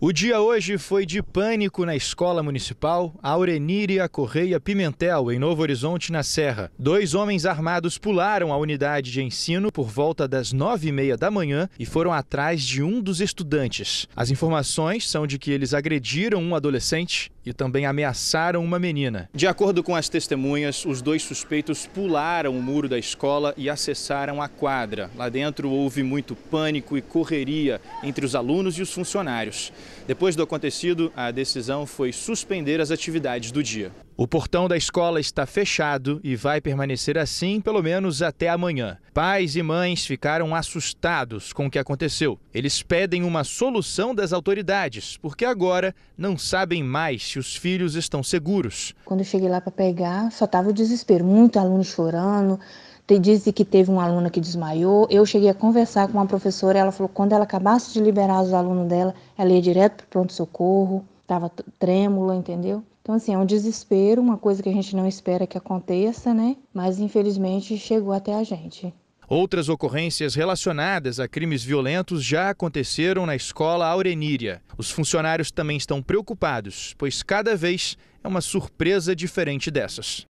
O dia hoje foi de pânico na Escola Municipal Aureníria Correia Pimentel, em Novo Horizonte, na Serra. Dois homens armados pularam a unidade de ensino por volta das nove e meia da manhã e foram atrás de um dos estudantes. As informações são de que eles agrediram um adolescente e também ameaçaram uma menina. De acordo com as testemunhas, os dois suspeitos pularam o muro da escola e acessaram a quadra. Lá dentro houve muito pânico e correria entre os alunos e os funcionários. Depois do acontecido, a decisão foi suspender as atividades do dia. O portão da escola está fechado e vai permanecer assim pelo menos até amanhã. Pais e mães ficaram assustados com o que aconteceu. Eles pedem uma solução das autoridades, porque agora não sabem mais se os filhos estão seguros. Quando eu cheguei lá para pegar, só tava o desespero, muito aluno chorando. Te disse que teve um aluno que desmaiou. Eu cheguei a conversar com uma professora, ela falou que quando ela acabasse de liberar os alunos dela, ela ia direto para o pronto-socorro, estava trêmula, entendeu? Então, assim, é um desespero, uma coisa que a gente não espera que aconteça, né? Mas infelizmente chegou até a gente. Outras ocorrências relacionadas a crimes violentos já aconteceram na escola Aureníria. Os funcionários também estão preocupados, pois cada vez é uma surpresa diferente dessas.